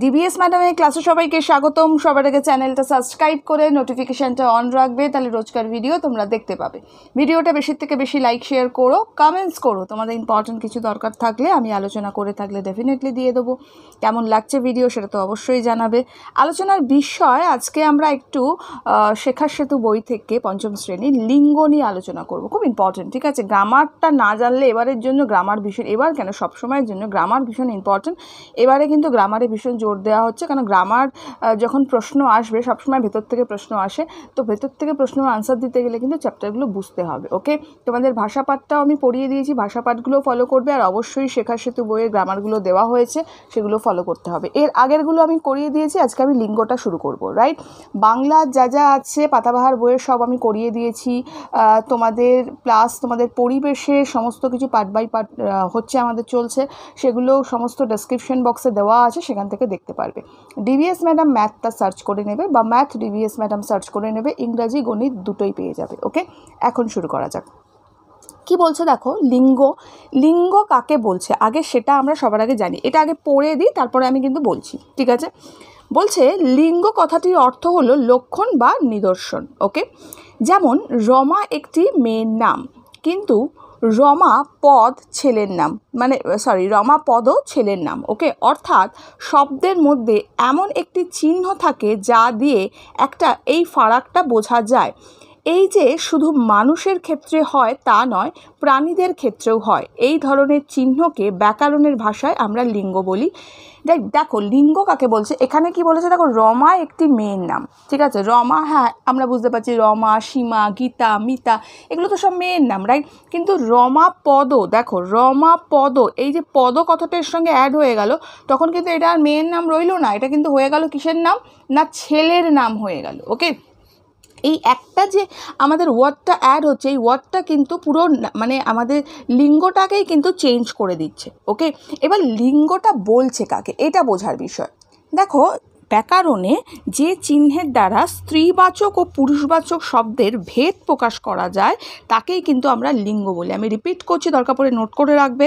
DBS ম্যাডামের ক্লাসে সবাইকে স্বাগতম সবার আগে চ্যানেলটা সাবস্ক্রাইব করে নোটিফিকেশানটা অন রাখবে তাহলে রোজকার ভিডিও তোমরা দেখতে পাবে ভিডিওটা বেশি থেকে বেশি লাইক শেয়ার করো কমেন্টস করো তোমাদের ইম্পর্টেন্ট কিছু দরকার থাকলে আমি আলোচনা করে থাকলে ডেফিনেটলি দিয়ে দেবো কেমন লাগছে ভিডিও সেটা তো অবশ্যই জানাবে আলোচনার বিষয় আজকে আমরা একটু শেখার সেতু বই থেকে পঞ্চম শ্রেণীর লিঙ্গ নিয়ে আলোচনা করব খুব ইম্পর্টেন্ট ঠিক আছে গ্রামারটা না জানলে এবারের জন্য গ্রামার ভীষণ এবার কেন সবসময়ের জন্য গ্রামার ভীষণ ইম্পর্টেন্ট এবারে কিন্তু গ্রামারে ভীষণ জোর দেওয়া হচ্ছে কারণ গ্রামার যখন প্রশ্ন আসবে সবসময় ভেতর থেকে প্রশ্ন আসে তো ভেতর থেকে প্রশ্নের আনসার দিতে গেলে কিন্তু চ্যাপ্টারগুলো বুঝতে হবে ওকে তোমাদের ভাষাপাঠটাও আমি পড়িয়ে দিয়েছি ভাষাপাঠগুলো ফলো করবে আর অবশ্যই শেখা সেতু বইয়ের গ্রামারগুলো দেওয়া হয়েছে সেগুলো ফলো করতে হবে এর আগেরগুলো আমি করিয়ে দিয়েছি আজকে আমি লিঙ্গটা শুরু করব রাইট বাংলা যা যা আছে পাতাবাহার বইয়ের সব আমি করিয়ে দিয়েছি তোমাদের প্লাস তোমাদের পরিবেশে সমস্ত কিছু পার্ট বাই পার্ট হচ্ছে আমাদের চলছে সেগুলো সমস্ত ডেসক্রিপশন বক্সে দেওয়া আছে সেখান থেকে দেখতে পারবে ডিবিএস ম্যাডাম ম্যাথটা সার্চ করে নেবে বা ম্যাথ ডিবিএস ম্যাডাম সার্চ করে নেবে ইংরাজি গণিত দুটোই পেয়ে যাবে ওকে এখন শুরু করা যাক কি বলছে দেখো লিঙ্গ লিঙ্গ কাকে বলছে আগে সেটা আমরা সবার আগে জানি এটা আগে পড়ে দিই তারপরে আমি কিন্তু বলছি ঠিক আছে বলছে লিঙ্গ কথাটির অর্থ হলো লক্ষণ বা নিদর্শন ওকে যেমন রমা একটি মেয়ের নাম কিন্তু রমা পদ ছেলের নাম মানে সরি রমা পদও ছেলের নাম ওকে অর্থাৎ শব্দের মধ্যে এমন একটি চিহ্ন থাকে যা দিয়ে একটা এই ফারাকটা বোঝা যায় এই যে শুধু মানুষের ক্ষেত্রে হয় তা নয় প্রাণীদের ক্ষেত্রেও হয় এই ধরনের চিহ্নকে ব্যাকরণের ভাষায় আমরা লিঙ্গ বলি দেখ দেখো লিঙ্গ কাকে বলছে এখানে কি বলেছে দেখো রমা একটি মেয়ের নাম ঠিক আছে রমা হ্যাঁ আমরা বুঝতে পারছি রমা সীমা গীতা মিতা এগুলো তো সব মেয়ের নাম রাইট কিন্তু রমা পদ দেখো রমা পদ এই যে পদ কথাটার সঙ্গে অ্যাড হয়ে গেল তখন কিন্তু এটা আর মেয়ের নাম রইল না এটা কিন্তু হয়ে গেল কিসের নাম না ছেলের নাম হয়ে গেল ওকে এই একটা যে আমাদের ওয়ার্ডটা অ্যাড হচ্ছে এই ওয়ার্ডটা কিন্তু পুরো মানে আমাদের লিঙ্গটাকেই কিন্তু চেঞ্জ করে দিচ্ছে ওকে এবার লিঙ্গটা বলছে কাকে এটা বোঝার বিষয় দেখো ব্যাকরণে যে চিহ্নের দ্বারা স্ত্রীবাচক ও পুরুষবাচক শব্দের ভেদ প্রকাশ করা যায় তাকেই কিন্তু আমরা লিঙ্গ বলি আমি রিপিট করছি দরকার পড়ে নোট করে রাখবে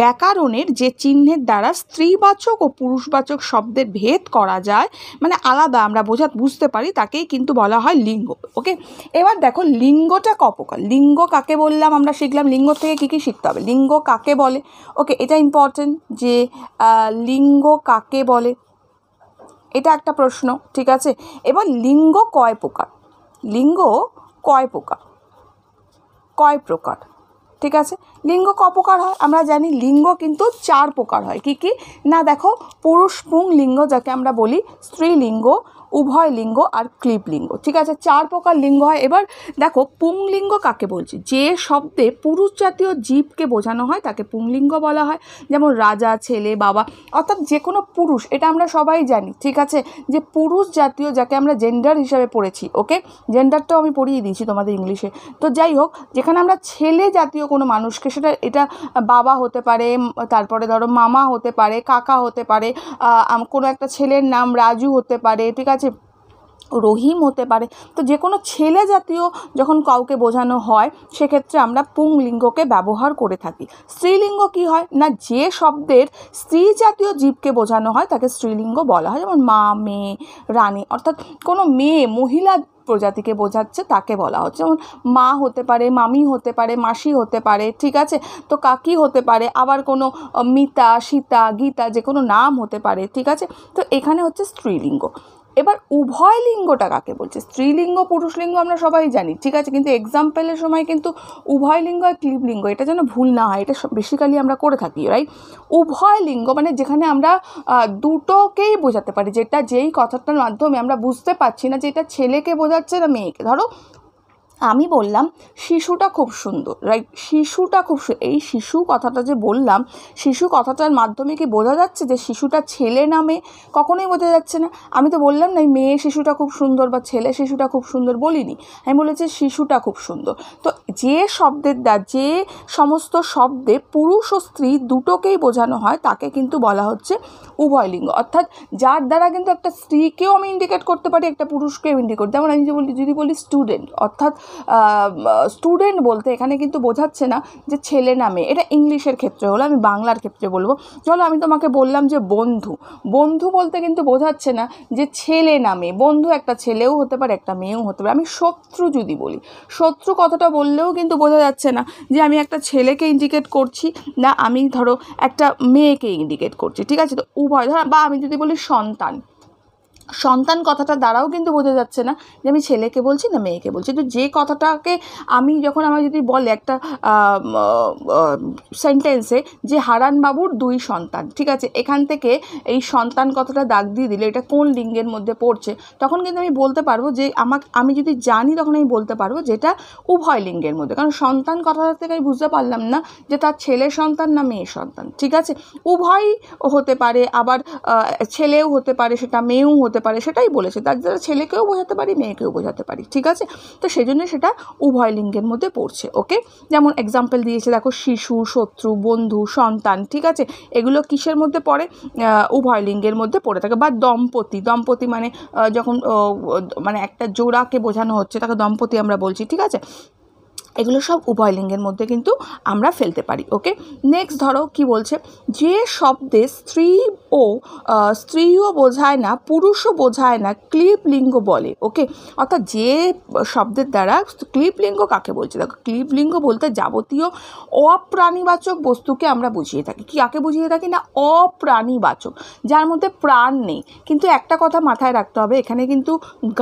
ব্যাকরণের যে চিহ্নের দ্বারা স্ত্রীবাচক ও পুরুষবাচক শব্দের ভেদ করা যায় মানে আলাদা আমরা বোঝা বুঝতে পারি তাকেই কিন্তু বলা হয় লিঙ্গ ওকে এবার দেখো লিঙ্গটা কপকার লিঙ্গ কাকে বললাম আমরা শিখলাম লিঙ্গ থেকে কী কী শিখতে হবে লিঙ্গ কাকে বলে ওকে এটা ইম্পর্টেন্ট যে লিঙ্গ কাকে বলে এটা একটা প্রশ্ন ঠিক আছে এবার লিঙ্গ কয় প্রকার লিঙ্গ কয় প্রকার কয় প্রকার ঠিক আছে লিঙ্গ ক প্রকার হয় আমরা জানি লিঙ্গ কিন্তু চার প্রকার হয় কি কি না দেখো পুরুষ পুং লিঙ্গ যাকে আমরা বলি স্ত্রী লিঙ্গ উভয় লিঙ্গ আর ক্লিপ লিঙ্গ ঠিক আছে চার প্রকার লিঙ্গ হয় এবার দেখো পুংলিঙ্গ কাকে বলছি যে শব্দে পুরুষ জাতীয় জীবকে বোঝানো হয় তাকে পুংলিঙ্গ বলা হয় যেমন রাজা ছেলে বাবা অর্থাৎ যে কোনো পুরুষ এটা আমরা সবাই জানি ঠিক আছে যে পুরুষ জাতীয় যাকে আমরা জেন্ডার হিসাবে পড়েছি ওকে জেন্ডারটাও আমি পড়িয়ে দিয়েছি তোমাদের ইংলিশে তো যাই হোক যেখানে আমরা ছেলে জাতীয় কোনো মানুষকে সেটা এটা বাবা হতে পারে তারপরে ধরো মামা হতে পারে কাকা হতে পারে কোনো একটা ছেলের নাম রাজু হতে পারে ঠিক আছে রহিম হতে পারে তো যে কোনো ছেলে জাতীয় যখন কাউকে বোঝানো হয় সেক্ষেত্রে আমরা পুংলিঙ্গকে ব্যবহার করে থাকি স্ত্রীলিঙ্গ কি হয় না যে শব্দের স্ত্রী জাতীয় জীবকে বোঝানো হয় তাকে স্ত্রীলিঙ্গ বলা হয় যেমন মা মেয়ে রানী অর্থাৎ কোনো মেয়ে মহিলা প্রজাতিকে বোঝাচ্ছে তাকে বলা হচ্ছে যেমন মা হতে পারে মামি হতে পারে মাসি হতে পারে ঠিক আছে তো কাকি হতে পারে আবার কোনো মিতা সীতা গীতা যে কোনো নাম হতে পারে ঠিক আছে তো এখানে হচ্ছে স্ত্রীলিঙ্গ এবার উভয় লিঙ্গটা কাকে বলছে স্ত্রীলিঙ্গ লিঙ্গ আমরা সবাই জানি ঠিক আছে কিন্তু এক্সাম্পলের সময় কিন্তু উভয় লিঙ্গ আর লিঙ্গ এটা যেন ভুল না হয় এটা বেসিক্যালি আমরা করে থাকি রাইট উভয় লিঙ্গ মানে যেখানে আমরা দুটোকেই বোঝাতে পারি যেটা যেই কথাটার মাধ্যমে আমরা বুঝতে পারছি না যে এটা ছেলেকে বোঝাচ্ছে না মেয়েকে ধরো আমি বললাম শিশুটা খুব সুন্দর রাইট শিশুটা খুব এই শিশু কথাটা যে বললাম শিশু কথাটার মাধ্যমে কি বোঝা যাচ্ছে যে শিশুটা ছেলে না মেয়ে কখনোই বোঝা যাচ্ছে না আমি তো বললাম না মেয়ে শিশুটা খুব সুন্দর বা ছেলে শিশুটা খুব সুন্দর বলিনি আমি বলেছি শিশুটা খুব সুন্দর তো যে শব্দের দ্বারা যে সমস্ত শব্দে পুরুষ ও স্ত্রী দুটোকেই বোঝানো হয় তাকে কিন্তু বলা হচ্ছে উভয় লিঙ্গ অর্থাৎ যার দ্বারা কিন্তু একটা স্ত্রীকেও আমি ইন্ডিকেট করতে পারি একটা পুরুষকেও ইন্ডিকেট যেমন আমি যদি বলি যদি বলি স্টুডেন্ট অর্থাৎ স্টুডেন্ট বলতে এখানে কিন্তু বোঝাচ্ছে না যে ছেলে নামে এটা ইংলিশের ক্ষেত্রে হলো আমি বাংলার ক্ষেত্রে বলবো চলো আমি তোমাকে বললাম যে বন্ধু বন্ধু বলতে কিন্তু বোঝাচ্ছে না যে ছেলে নামে বন্ধু একটা ছেলেও হতে পারে একটা মেয়েও হতে পারে আমি শত্রু যদি বলি শত্রু কথাটা বললেও কিন্তু বোঝা যাচ্ছে না যে আমি একটা ছেলেকে ইন্ডিকেট করছি না আমি ধরো একটা মেয়েকে ইন্ডিকেট করছি ঠিক আছে তো উভয় ধর বা আমি যদি বলি সন্তান সন্তান কথাটা দ্বারাও কিন্তু বোঝা যাচ্ছে না যে আমি ছেলেকে বলছি না মেয়েকে বলছি তো যে কথাটাকে আমি যখন আমার যদি বলে একটা সেন্টেন্সে যে হারান বাবুর দুই সন্তান ঠিক আছে এখান থেকে এই সন্তান কথাটা দাগ দিয়ে দিলে এটা কোন লিঙ্গের মধ্যে পড়ছে তখন কিন্তু আমি বলতে পারবো যে আমাকে আমি যদি জানি তখন আমি বলতে পারবো যেটা উভয় লিঙ্গের মধ্যে কারণ সন্তান কথাটা থেকে আমি বুঝতে পারলাম না যে তার ছেলে সন্তান না মেয়ে সন্তান ঠিক আছে উভয় হতে পারে আবার ছেলেও হতে পারে সেটা মেয়েও হতে হতে পারে সেটাই বলেছে তার দ্বারা ছেলেকেও বোঝাতে পারি মেয়েকেও বোঝাতে পারি ঠিক আছে তো সেই জন্য সেটা উভয় লিঙ্গের মধ্যে পড়ছে ওকে যেমন এক্সাম্পল দিয়েছে দেখো শিশু শত্রু বন্ধু সন্তান ঠিক আছে এগুলো কিসের মধ্যে পড়ে উভয় লিঙ্গের মধ্যে পড়ে থাকে বা দম্পতি দম্পতি মানে যখন মানে একটা জোড়াকে বোঝানো হচ্ছে তাকে দম্পতি আমরা বলছি ঠিক আছে এগুলো সব উভয় লিঙ্গের মধ্যে কিন্তু আমরা ফেলতে পারি ওকে নেক্সট ধরো কি বলছে যে শব্দে স্ত্রী ও স্ত্রীও বোঝায় না পুরুষও বোঝায় না ক্লিপ লিঙ্গ বলে ওকে অর্থাৎ যে শব্দের দ্বারা ক্লিপ লিঙ্গ কাকে বলছে দেখো ক্লিপ লিঙ্গ বলতে যাবতীয় অপ্রাণীবাচক বস্তুকে আমরা বুঝিয়ে থাকি কি কাকে বুঝিয়ে থাকি না অপ্রাণীবাচক যার মধ্যে প্রাণ নেই কিন্তু একটা কথা মাথায় রাখতে হবে এখানে কিন্তু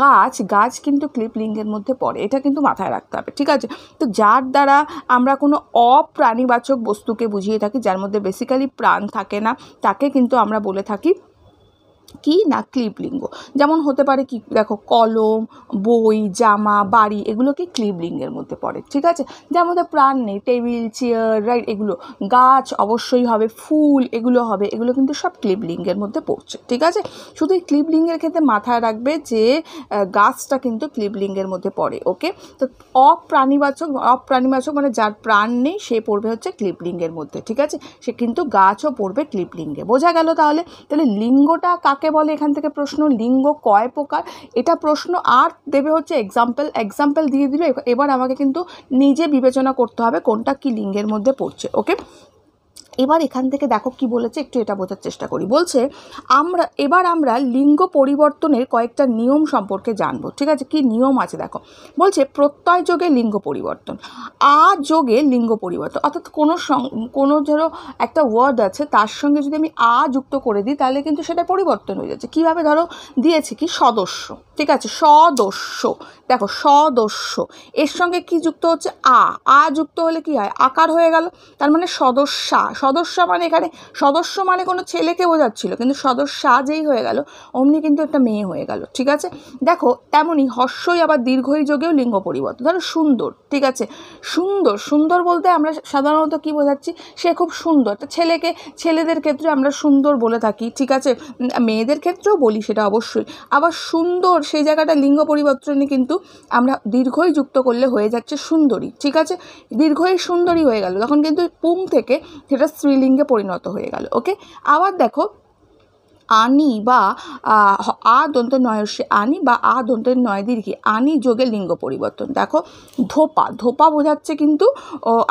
গাছ গাছ কিন্তু ক্লিপ লিঙ্গের মধ্যে পড়ে এটা কিন্তু মাথায় রাখতে হবে ঠিক আছে তো যার দ্বারা আমরা কোনো অপ্রাণীবাচক বস্তুকে বুঝিয়ে থাকি যার মধ্যে বেসিক্যালি প্রাণ থাকে না তাকে কিন্তু আমরা বলে থাকি কি না ক্লিবলিঙ্গ যেমন হতে পারে কি দেখো কলম বই জামা বাড়ি এগুলোকে ক্লিবলিঙ্গের মধ্যে পড়ে ঠিক আছে যার মধ্যে প্রাণ নেই টেবিল চেয়ার রাইট এগুলো গাছ অবশ্যই হবে ফুল এগুলো হবে এগুলো কিন্তু সব ক্লিবলিঙ্গের মধ্যে পড়ছে ঠিক আছে শুধু এই ক্লিবলিঙ্গের ক্ষেত্রে মাথায় রাখবে যে গাছটা কিন্তু ক্লিবলিঙ্গের মধ্যে পড়ে ওকে তো অপ্রাণীবাচক অপ্রাণীবাচক মানে যার প্রাণ নেই সে পড়বে হচ্ছে ক্লিবলিঙ্গের মধ্যে ঠিক আছে সে কিন্তু গাছও পড়বে ক্লিবলিঙ্গে বোঝা গেল তাহলে তাহলে লিঙ্গটা কাক কাকে বলে এখান থেকে প্রশ্ন লিঙ্গ কয় প্রকার এটা প্রশ্ন আর দেবে হচ্ছে এক্সাম্পল এক্সাম্পল দিয়ে দিল এবার আমাকে কিন্তু নিজে বিবেচনা করতে হবে কোনটা কি লিঙ্গের মধ্যে পড়ছে ওকে এবার এখান থেকে দেখো কি বলেছে একটু এটা বোঝার চেষ্টা করি বলছে আমরা এবার আমরা লিঙ্গ পরিবর্তনের কয়েকটা নিয়ম সম্পর্কে জানবো ঠিক আছে কি নিয়ম আছে দেখো বলছে প্রত্যয় যোগে লিঙ্গ পরিবর্তন আ যোগে লিঙ্গ পরিবর্তন অর্থাৎ কোনো কোনো ধরো একটা ওয়ার্ড আছে তার সঙ্গে যদি আমি আ যুক্ত করে দিই তাহলে কিন্তু সেটা পরিবর্তন হয়ে যাচ্ছে কীভাবে ধরো দিয়েছে কি সদস্য ঠিক আছে সদস্য দেখো সদস্য এর সঙ্গে কি যুক্ত হচ্ছে আ আ যুক্ত হলে কি হয় আকার হয়ে গেল তার মানে সদস্যা সদস্য মানে এখানে সদস্য মানে কোনো ছেলেকে বোঝাচ্ছিল কিন্তু সদস্য আজেই হয়ে গেল অমনি কিন্তু একটা মেয়ে হয়ে গেল ঠিক আছে দেখো তেমনই হর্ষই আবার দীর্ঘই যোগেও লিঙ্গ পরিবর্তন ধরো সুন্দর ঠিক আছে সুন্দর সুন্দর বলতে আমরা সাধারণত কি বোঝাচ্ছি সে খুব সুন্দর তা ছেলেকে ছেলেদের ক্ষেত্রে আমরা সুন্দর বলে থাকি ঠিক আছে মেয়েদের ক্ষেত্রেও বলি সেটা অবশ্যই আবার সুন্দর সেই জায়গাটা লিঙ্গ পরিবর্তনে কিন্তু আমরা দীর্ঘই যুক্ত করলে হয়ে যাচ্ছে সুন্দরী ঠিক আছে দীর্ঘই সুন্দরী হয়ে গেল তখন কিন্তু পুং থেকে সেটা স্ত্রীলিঙ্গে পরিণত হয়ে গেল ওকে আবার দেখো আনি বা আ দন্ত নয়সে আনি বা আ দন্তের নয় দীর্ঘে আনি যোগে লিঙ্গ পরিবর্তন দেখো ধোপা ধোপা বোঝাচ্ছে কিন্তু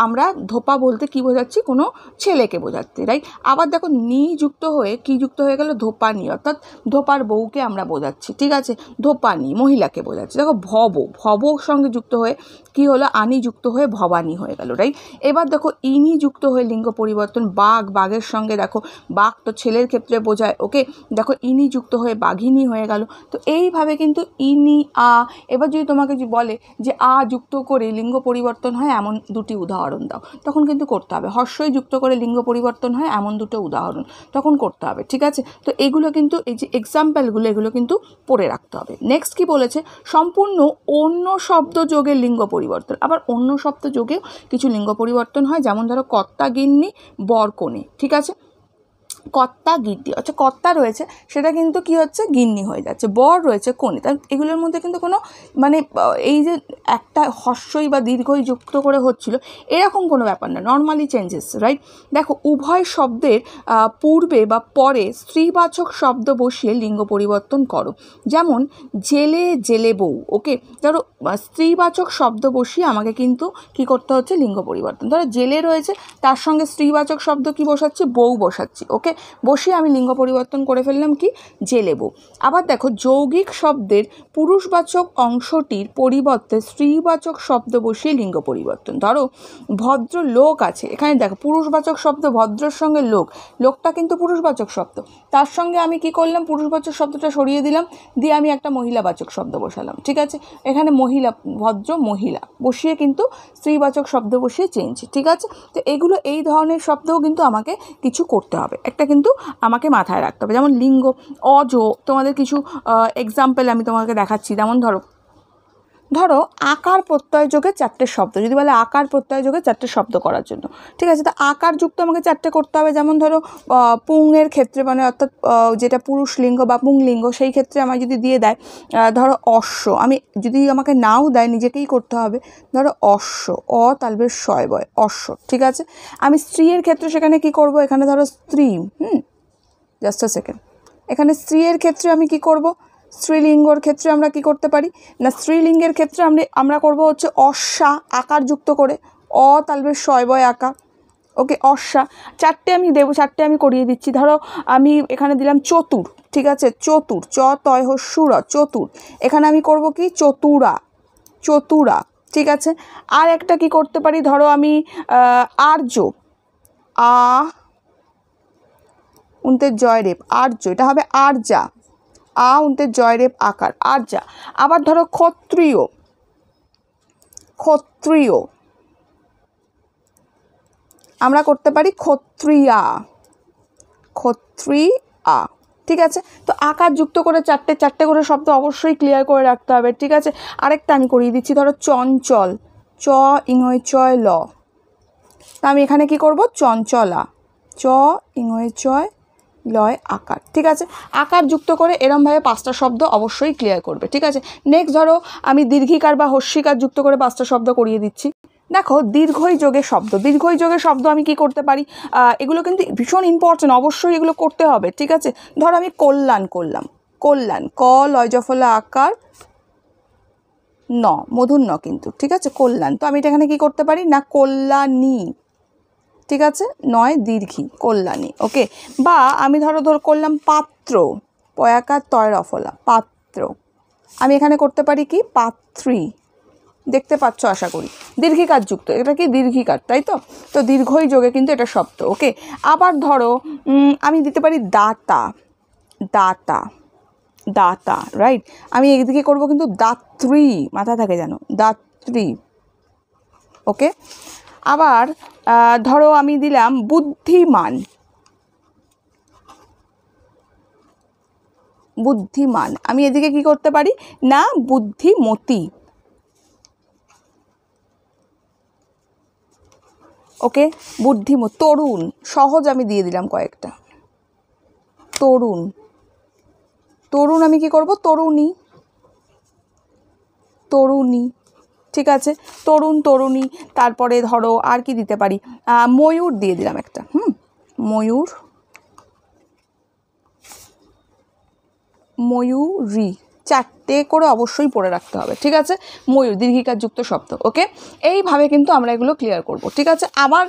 আমরা ধোপা বলতে কি বোঝাচ্ছি কোনো ছেলেকে বোঝাচ্ছি রাইট আবার দেখো নি যুক্ত হয়ে কি যুক্ত হয়ে গেল ধোপানি অর্থাৎ ধোপার বউকে আমরা বোঝাচ্ছি ঠিক আছে ধোপানি মহিলাকে বোঝাচ্ছি দেখো ভব ভব সঙ্গে যুক্ত হয়ে কি হলো আনি যুক্ত হয়ে ভবানী হয়ে গেল রাইট এবার দেখো ইনি যুক্ত হয়ে লিঙ্গ পরিবর্তন বাঘ বাঘের সঙ্গে দেখো বাঘ তো ছেলের ক্ষেত্রে বোঝায় ওকে দেখো ইনি যুক্ত হয়ে বাঘিনী হয়ে গেল তো এইভাবে কিন্তু ইনি আ এবার যদি তোমাকে বলে যে আ যুক্ত করে লিঙ্গ পরিবর্তন হয় এমন দুটি উদাহরণ দাও তখন কিন্তু করতে হবে হর্ষই যুক্ত করে লিঙ্গ পরিবর্তন হয় এমন দুটো উদাহরণ তখন করতে হবে ঠিক আছে তো এগুলো কিন্তু এই যে এক্সাম্পলগুলো এগুলো কিন্তু পড়ে রাখতে হবে নেক্সট কি বলেছে সম্পূর্ণ অন্য শব্দ যোগে লিঙ্গ পরিবর্তন আবার অন্য শব্দ যোগেও কিছু লিঙ্গ পরিবর্তন হয় যেমন ধরো কর্তা গিন্নি ঠিক আছে কর্তা গিন্নি অর্থাৎ কর্তা রয়েছে সেটা কিন্তু কি হচ্ছে গিন্নি হয়ে যাচ্ছে বর রয়েছে কণি তার এগুলোর মধ্যে কিন্তু কোনো মানে এই যে একটা হস্যই বা দীর্ঘই যুক্ত করে হচ্ছিল এরকম কোনো ব্যাপার না নর্মালি চেঞ্জেস রাইট দেখো উভয় শব্দের পূর্বে বা পরে স্ত্রীবাচক শব্দ বসিয়ে লিঙ্গ পরিবর্তন করো যেমন জেলে জেলে বউ ওকে ধরো স্ত্রীবাচক শব্দ বসিয়ে আমাকে কিন্তু কি করতে হচ্ছে লিঙ্গ পরিবর্তন ধরো জেলে রয়েছে তার সঙ্গে স্ত্রীবাচক শব্দ কি বসাচ্ছি বউ বসাচ্ছি ওকে বসিয়ে আমি লিঙ্গ পরিবর্তন করে ফেললাম কি লেবু আবার দেখো যৌগিক শব্দের পুরুষবাচক অংশটির পরিবর্তে স্ত্রীবাচক শব্দ বসিয়ে লিঙ্গ পরিবর্তন ধরো ভদ্র লোক আছে এখানে দেখো পুরুষবাচক শব্দ ভদ্রর সঙ্গে লোক লোকটা কিন্তু পুরুষবাচক শব্দ তার সঙ্গে আমি কি করলাম পুরুষবাচক শব্দটা সরিয়ে দিলাম দিয়ে আমি একটা মহিলাবাচক শব্দ বসালাম ঠিক আছে এখানে মহিলা ভদ্র মহিলা বসিয়ে কিন্তু স্ত্রীবাচক শব্দ বসিয়ে চেঞ্জ ঠিক আছে তো এগুলো এই ধরনের শব্দও কিন্তু আমাকে কিছু করতে হবে একটা একটা কিন্তু আমাকে মাথায় রাখতে হবে যেমন লিঙ্গ অজ তোমাদের কিছু এক্সাম্পল আমি তোমাকে দেখাচ্ছি যেমন ধরো ধরো আকার প্রত্যয় যোগে চারটে শব্দ যদি বলে আকার প্রত্যয় যোগে চারটে শব্দ করার জন্য ঠিক আছে তো আকার যুক্ত আমাকে চারটে করতে হবে যেমন ধরো পুংয়ের ক্ষেত্রে মানে অর্থাৎ যেটা পুরুষ লিঙ্গ বা পুংলিঙ্গ সেই ক্ষেত্রে আমার যদি দিয়ে দেয় ধরো অশ্ব আমি যদি আমাকে নাও দেয় নিজেকেই করতে হবে ধরো অশ্ব অ তালবে শয় বয় অশ্ব ঠিক আছে আমি স্ত্রীর ক্ষেত্রে সেখানে কি করব এখানে ধরো স্ত্রী হুম জাস্ট সেকেন্ড এখানে স্ত্রীর ক্ষেত্রে আমি কি করব স্ত্রীলিঙ্গর ক্ষেত্রে আমরা কি করতে পারি না স্ত্রীলিঙ্গের ক্ষেত্রে আমরা আমরা করবো হচ্ছে অশ্বা আকার যুক্ত করে অ তালবে শয়বয় আঁকা ওকে অশ্বা চারটে আমি দেবো চারটে আমি করিয়ে দিচ্ছি ধরো আমি এখানে দিলাম চতুর ঠিক আছে চতুর চ তয় সুর চতুর এখানে আমি করব কি চতুরা চতুরা ঠিক আছে আর একটা কি করতে পারি ধরো আমি আর্য আ উনতে জয়রেপ আর্য এটা হবে আর্যা আ উনতে জয়রেব আকার আর যা আবার ধরো ক্ষত্রিয় ক্ষত্রিয় আমরা করতে পারি ক্ষত্রিয়া ক্ষত্রিয়া ঠিক আছে তো আকার যুক্ত করে চারটে চারটে করে শব্দ অবশ্যই ক্লিয়ার করে রাখতে হবে ঠিক আছে আরেকটা আমি করিয়ে দিচ্ছি ধরো চঞ্চল চ ইংয় চয় ল তা আমি এখানে কি করব চঞ্চলা চ ইংয় চয় লয় আকার ঠিক আছে আকার যুক্ত করে এরমভাবে পাঁচটা শব্দ অবশ্যই ক্লিয়ার করবে ঠিক আছে নেক্সট ধরো আমি দীর্ঘিকার বা হর্ষিকার যুক্ত করে পাঁচটা শব্দ করিয়ে দিচ্ছি দেখো দীর্ঘই যোগে শব্দ দীর্ঘই যোগে শব্দ আমি কি করতে পারি এগুলো কিন্তু ভীষণ ইম্পর্টেন্ট অবশ্যই এগুলো করতে হবে ঠিক আছে ধরো আমি কল্যাণ করলাম কল্যাণ ক লয় জফলা আকার ন মধুর ন কিন্তু ঠিক আছে কল্যাণ তো আমি এটা এখানে কী করতে পারি না কল্যাণী ঠিক আছে নয় দীর্ঘী কল্যাণী ওকে বা আমি ধরো ধর করলাম পাত্র পয়াকার তয়ের অফলা পাত্র আমি এখানে করতে পারি কি পাত্রী দেখতে পাচ্ছ আশা করি দীর্ঘিকার যুক্ত এটা কি দীর্ঘিকার তাই তো তো দীর্ঘই যোগে কিন্তু এটা শব্দ ওকে আবার ধরো আমি দিতে পারি দাতা দাতা দাতা রাইট আমি এদিকে করব কিন্তু দাত্রী মাথা থাকে যেন দাত্রী ওকে আবার ধরো আমি দিলাম বুদ্ধিমান বুদ্ধিমান আমি এদিকে কি করতে পারি না বুদ্ধিমতী ওকে বুদ্ধিম তরুণ সহজ আমি দিয়ে দিলাম কয়েকটা তরুণ তরুণ আমি কি করব তরুণী তরুণী ঠিক আছে তরুণ তরুণী তারপরে ধরো আর কি দিতে পারি ময়ূর দিয়ে দিলাম একটা হুম ময়ূর ময়ূরী চারটে করে অবশ্যই পড়ে রাখতে হবে ঠিক আছে ময়ূর দীর্ঘিকার যুক্ত শব্দ ওকে এইভাবে কিন্তু আমরা এগুলো ক্লিয়ার করব ঠিক আছে আবার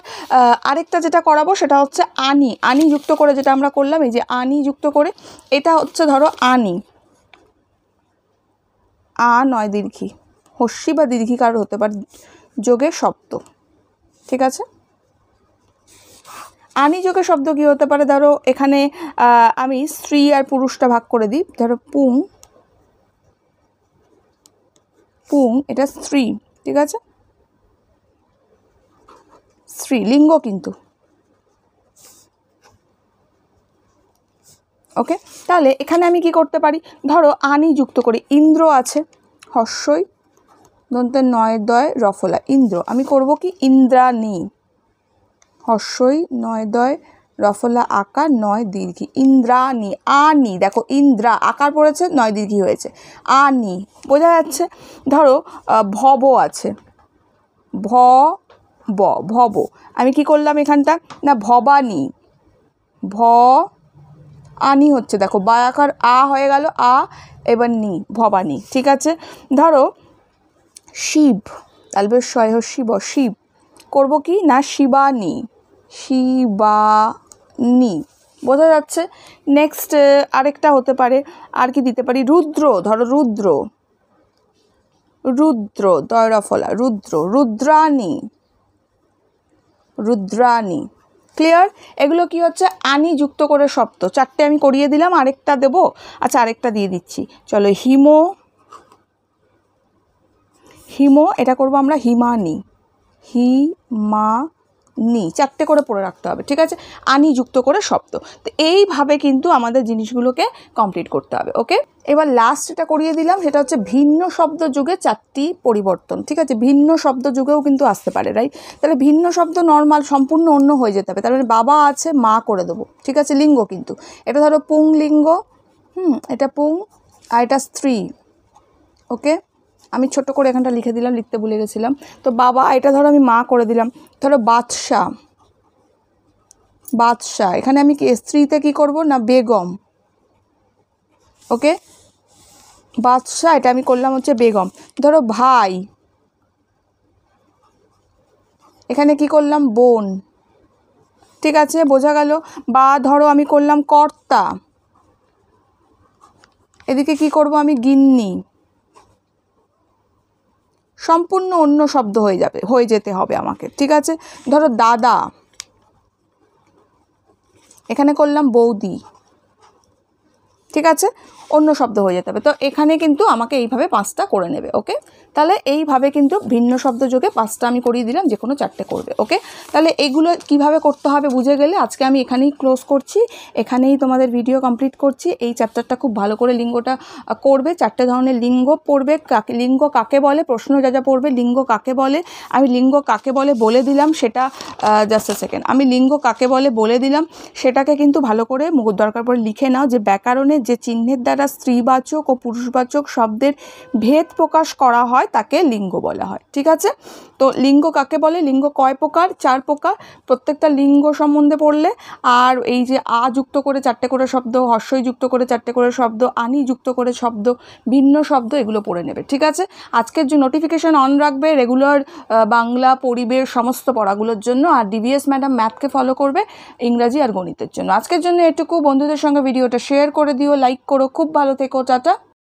আরেকটা যেটা করাবো সেটা হচ্ছে আনি আনি যুক্ত করে যেটা আমরা করলাম এই যে আনি যুক্ত করে এটা হচ্ছে ধরো আনি আ নয় দীর্ঘি হস্যি বা দীর্ঘিকার হতে পারে যোগে শব্দ ঠিক আছে আনি যোগে শব্দ কী হতে পারে ধরো এখানে আমি স্ত্রী আর পুরুষটা ভাগ করে দিই ধরো পুং পুং এটা স্ত্রী ঠিক আছে স্ত্রী লিঙ্গ কিন্তু ওকে তাহলে এখানে আমি কি করতে পারি ধরো আনি যুক্ত করি ইন্দ্র আছে হর্ষই দন্ত নয় দয় রফলা ইন্দ্র আমি করব কি ইন্দ্রাণী হর্ষই নয় দয় রফলা আকার নয় দীর্ঘি ইন্দ্রাণী আনি দেখো ইন্দ্রা আকার পড়েছে নয় দীর্ঘি হয়েছে আনি বোঝা যাচ্ছে ধরো ভব আছে ভ ব ভব আমি কি করলাম এখানটা না ভবানী ভ আনি হচ্ছে দেখো বা আকার আ হয়ে গেল আ এবার নি ভবানী ঠিক আছে ধরো শিব তালবের শয় শিব শিব করব কি না শিবানী শিবানি বোঝা যাচ্ছে নেক্সট আরেকটা হতে পারে আর কি দিতে পারি রুদ্র ধরো রুদ্র রুদ্র দয়রাফলা রুদ্র রুদ্রাণী রুদ্রানী ক্লিয়ার এগুলো কি হচ্ছে আনি যুক্ত করে শব্দ চারটে আমি করিয়ে দিলাম আরেকটা দেব আচ্ছা আরেকটা দিয়ে দিচ্ছি চলো হিমো হিমো এটা করব আমরা হিমানি হি মা নি চারটে করে পড়ে রাখতে হবে ঠিক আছে আনি যুক্ত করে শব্দ তো এইভাবে কিন্তু আমাদের জিনিসগুলোকে কমপ্লিট করতে হবে ওকে এবার লাস্ট এটা করিয়ে দিলাম সেটা হচ্ছে ভিন্ন শব্দ যুগে চারটি পরিবর্তন ঠিক আছে ভিন্ন শব্দ যুগেও কিন্তু আসতে পারে রাই তাহলে ভিন্ন শব্দ নর্মাল সম্পূর্ণ অন্য হয়ে যেতে হবে তার মানে বাবা আছে মা করে দেবো ঠিক আছে লিঙ্গ কিন্তু এটা ধরো পুং লিঙ্গ হুম এটা পুং আর এটা স্ত্রী ওকে আমি ছোট করে এখানটা লিখে দিলাম লিখতে ভুলে গেছিলাম তো বাবা এটা ধরো আমি মা করে দিলাম ধরো বাদশাহ বাদশাহ এখানে আমি কি স্ত্রীতে কি করব না বেগম ওকে বাদশাহ এটা আমি করলাম হচ্ছে বেগম ধরো ভাই এখানে কি করলাম বোন ঠিক আছে বোঝা গেল বা ধরো আমি করলাম কর্তা এদিকে কি করব আমি গিন্নি সম্পূর্ণ অন্য শব্দ হয়ে যাবে হয়ে যেতে হবে আমাকে ঠিক আছে ধরো দাদা এখানে করলাম বৌদি ঠিক আছে অন্য শব্দ হয়ে যেতে হবে তো এখানে কিন্তু আমাকে এইভাবে পাঁচটা করে নেবে ওকে তাহলে এইভাবে কিন্তু ভিন্ন শব্দ যোগে পাঁচটা আমি করিয়ে দিলাম যে কোনো চারটে করবে ওকে তাহলে এগুলো কিভাবে করতে হবে বুঝে গেলে আজকে আমি এখানেই ক্লোজ করছি এখানেই তোমাদের ভিডিও কমপ্লিট করছি এই চ্যাপ্টারটা খুব ভালো করে লিঙ্গটা করবে চারটে ধরনের লিঙ্গ পড়বে কাকে লিঙ্গ কাকে বলে প্রশ্ন যা যা পড়বে লিঙ্গ কাকে বলে আমি লিঙ্গ কাকে বলে বলে দিলাম সেটা জাস্ট এ সেকেন্ড আমি লিঙ্গ কাকে বলে বলে দিলাম সেটাকে কিন্তু ভালো করে দরকার পড়ে লিখে নাও যে ব্যাকরণে যে চিহ্নের দ্বারা স্ত্রীবাচক ও পুরুষবাচক শব্দের ভেদ প্রকাশ করা হয় তাকে লিঙ্গ বলা হয় ঠিক আছে তো লিঙ্গ কাকে বলে লিঙ্গ কয় প্রকার চার প্রকার প্রত্যেকটা লিঙ্গ সম্বন্ধে পড়লে আর এই যে আ যুক্ত করে চারটে করে শব্দ হর্ষই যুক্ত করে চারটে করে শব্দ আনি যুক্ত করে শব্দ ভিন্ন শব্দ এগুলো পড়ে নেবে ঠিক আছে আজকের যে নোটিফিকেশান অন রাখবে রেগুলার বাংলা পরিবেশ সমস্ত পড়াগুলোর জন্য আর ডিবিএস ম্যাডাম ম্যাথকে ফলো করবে ইংরাজি আর গণিতের জন্য আজকের জন্য এটুকু বন্ধুদের সঙ্গে ভিডিওটা শেয়ার করে দিও ভিডিও লাইক করো খুব ভালো থেকো টাটা